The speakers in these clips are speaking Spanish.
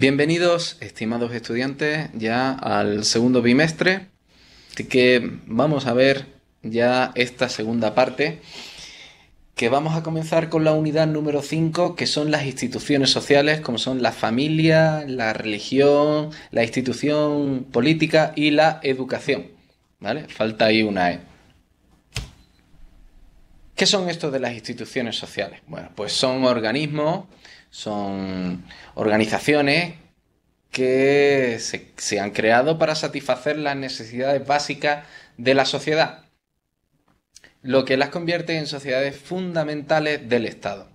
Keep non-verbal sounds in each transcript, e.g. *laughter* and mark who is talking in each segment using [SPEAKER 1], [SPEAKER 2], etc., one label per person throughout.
[SPEAKER 1] Bienvenidos, estimados estudiantes, ya al segundo bimestre. Así que vamos a ver ya esta segunda parte, que vamos a comenzar con la unidad número 5, que son las instituciones sociales, como son la familia, la religión, la institución política y la educación. ¿Vale? Falta ahí una E. ¿Qué son estos de las instituciones sociales? Bueno, pues son organismos son organizaciones que se, han creado para satisfacer las necesidades básicas de la sociedad, lo que las convierte en sociedades fundamentales del Estado.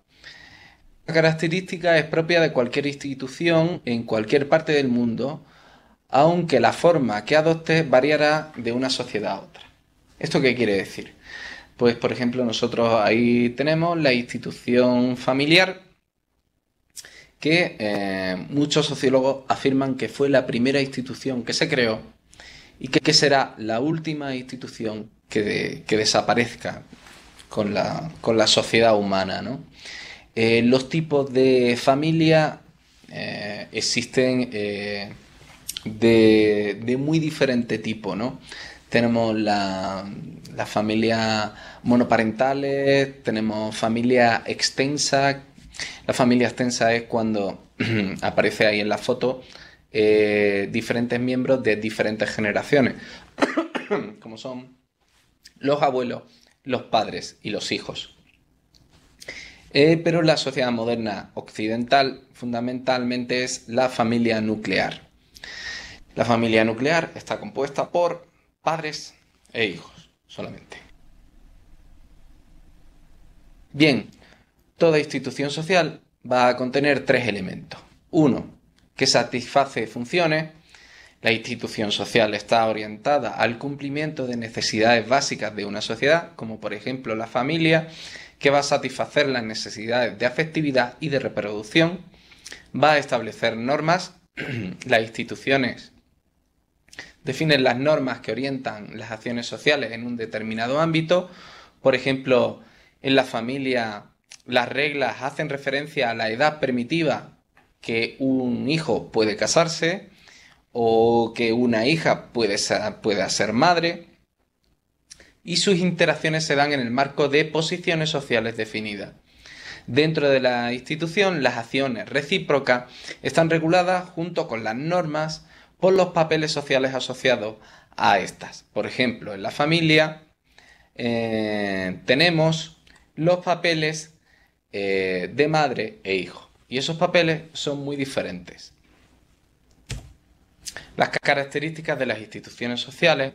[SPEAKER 1] La característica es propia de cualquier institución en cualquier parte del mundo, aunque la forma que adopte variará de una sociedad a otra. ¿Esto qué quiere decir? Pues por ejemplo nosotros ahí tenemos la institución familiar, que eh, muchos sociólogos afirman que fue la primera institución que se creó y que, será la última institución que, desaparezca con la, sociedad humana. Eh, los tipos de familia eh, existen de, muy diferente tipo. Tenemos las la familias monoparentales, tenemos familias extensas la familia extensa es cuando *clears throat* aparece ahí en la foto eh, diferentes miembros de diferentes generaciones, *clears throat* como son los abuelos, los padres y los hijos. Eh, pero la sociedad moderna occidental fundamentalmente es la familia nuclear. La familia nuclear está compuesta por padres e hijos solamente. Bien, Toda institución social va a contener tres elementos. Uno, que satisface funciones. La institución social está orientada al cumplimiento de necesidades básicas de una sociedad, como por ejemplo la familia, que va a satisfacer las necesidades de afectividad y de reproducción. Va a establecer normas. *clears throat* las instituciones definen las normas que orientan las acciones sociales en un determinado ámbito. Por ejemplo, en la familia las reglas hacen referencia a la edad primitiva que un hijo puede casarse o que una hija puede ser, madre y sus interacciones se dan en el marco de posiciones sociales definidas. Dentro de la institución, las acciones recíprocas están reguladas junto con las normas por los papeles sociales asociados a estas. Por ejemplo, en la familia eh, tenemos los papeles eh, de madre e hijo. Y esos papeles son muy diferentes. Las características de las instituciones sociales.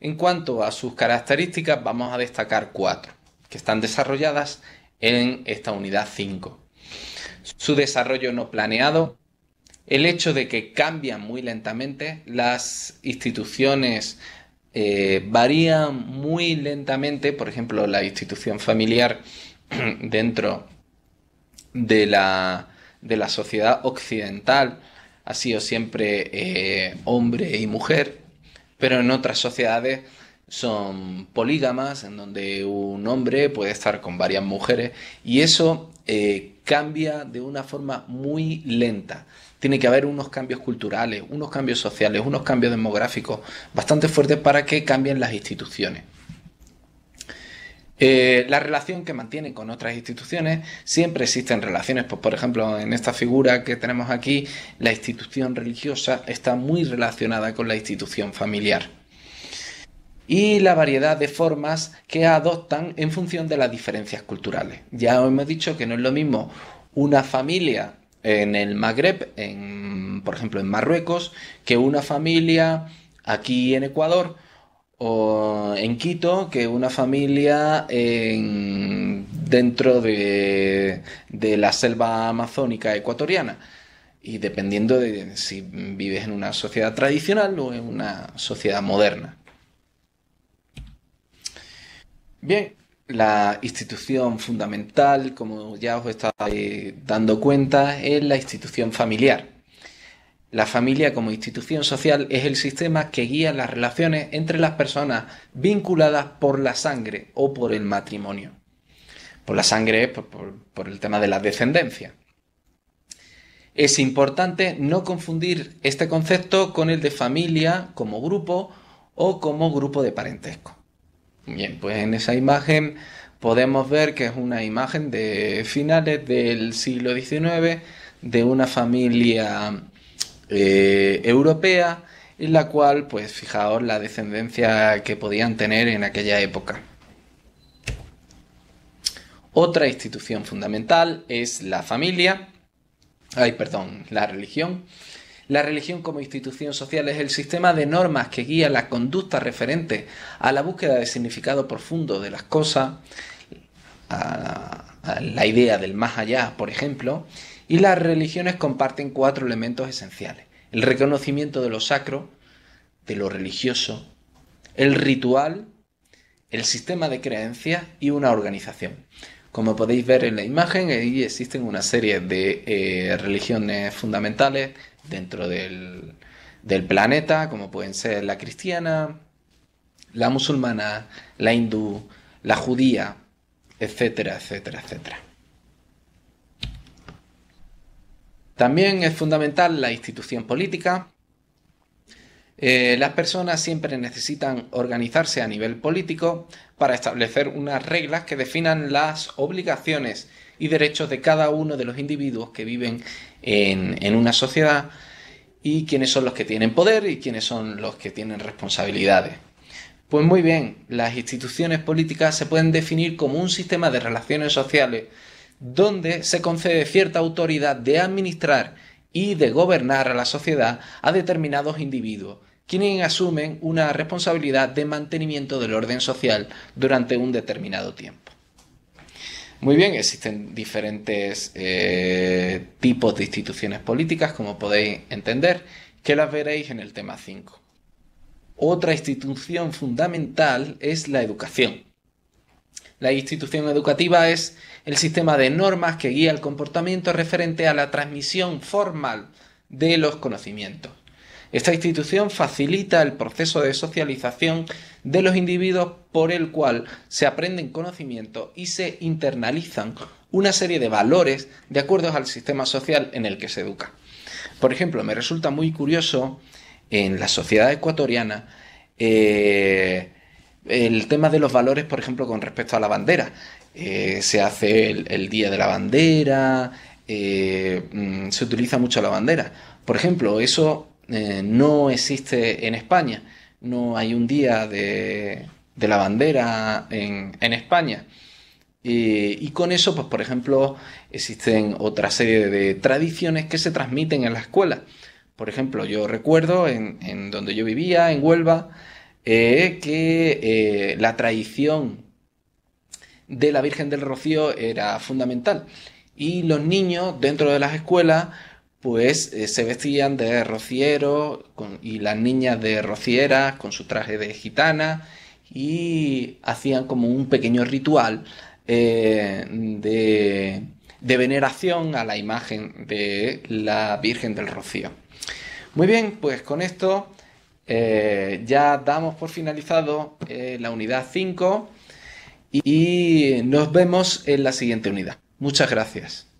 [SPEAKER 1] En cuanto a sus características, vamos a destacar cuatro, que están desarrolladas en esta unidad 5. Su desarrollo no planeado, el hecho de que cambian muy lentamente, las instituciones eh, varían muy lentamente, por ejemplo, la institución familiar *clears throat* dentro de la, sociedad occidental ha sido siempre eh, hombre y mujer, pero en otras sociedades son polígamas, en donde un hombre puede estar con varias mujeres, y eso eh, cambia de una forma muy lenta. Tiene que haber unos cambios culturales, unos cambios sociales, unos cambios demográficos bastante fuertes para que cambien las instituciones. Eh, la relación que mantiene con otras instituciones, siempre existen relaciones, pues, por ejemplo en esta figura que tenemos aquí, la institución religiosa está muy relacionada con la institución familiar. Y la variedad de formas que adoptan en función de las diferencias culturales. Ya hemos dicho que no es lo mismo una familia en el Magreb, en, por ejemplo en Marruecos, que una familia aquí en Ecuador, o en Quito que es una familia dentro de, de, la selva amazónica ecuatoriana. Y dependiendo de si vives en una sociedad tradicional o en una sociedad moderna. Bien, la institución fundamental, como ya os estáis dando cuenta, es la institución familiar. La familia como institución social es el sistema que guía las relaciones entre las personas vinculadas por la sangre o por el matrimonio. Por la sangre por, por, el tema de la descendencia. Es importante no confundir este concepto con el de familia como grupo o como grupo de parentesco. Bien, pues en esa imagen podemos ver que es una imagen de finales del siglo XIX de una familia eh, europea, en la cual, pues fijaos la descendencia que podían tener en aquella época. Otra institución fundamental es la familia, ay, perdón, la religión. La religión como institución social es el sistema de normas que guía la conducta referente a la búsqueda de significado profundo de las cosas, a la idea del más allá, por ejemplo, y las religiones comparten cuatro elementos esenciales. El reconocimiento de lo sacro, de lo religioso, el ritual, el sistema de creencias y una organización. Como podéis ver en la imagen, ahí existen una serie de eh, religiones fundamentales dentro del planeta, como pueden ser la cristiana, la musulmana, la hindú, la judía, etcétera, etcétera, etcétera. También es fundamental la institución política. Eh, las personas siempre necesitan organizarse a nivel político para establecer unas reglas que definan las obligaciones y derechos de cada uno de los individuos que viven en una sociedad y quiénes son los que tienen poder y quiénes son los que tienen responsabilidades. Pues muy bien, las instituciones políticas se pueden definir como un sistema de relaciones sociales donde se concede cierta autoridad de administrar y de gobernar a la sociedad a determinados individuos, quienes asumen una responsabilidad de mantenimiento del orden social durante un determinado tiempo. Muy bien, existen diferentes eh, tipos de instituciones políticas, como podéis entender, que las veréis en el tema 5. Otra institución fundamental es la educación. La institución educativa es el sistema de normas que guía el comportamiento referente a la transmisión formal de los conocimientos. Esta institución facilita el proceso de socialización de los individuos por el cual se aprenden conocimientos y se internalizan una serie de valores de acuerdo al sistema social en el que se educa. Por ejemplo, me resulta muy curioso en la sociedad ecuatoriana eh, el tema de los valores, por ejemplo, con respecto a la bandera. Eh, se hace el, Día de la Bandera, eh, mm, se utiliza mucho la bandera. Por ejemplo, eso eh, no existe en España. No hay un Día de, la Bandera en, España. y con eso, pues, por ejemplo, existen otra serie de tradiciones que se transmiten en la escuela. Por ejemplo, yo recuerdo en donde yo vivía, en Huelva, eh, que eh, la tradición de la Virgen del Rocío era fundamental. Y los niños dentro de las escuelas pues eh, se vestían de rocieros y las niñas de rociera con su traje de gitana y hacían como un pequeño ritual de, de veneración a la imagen de la Virgen del Rocío. Muy bien, pues con esto eh, ya damos por finalizado eh, la unidad 5 y nos vemos en la siguiente unidad. Muchas gracias.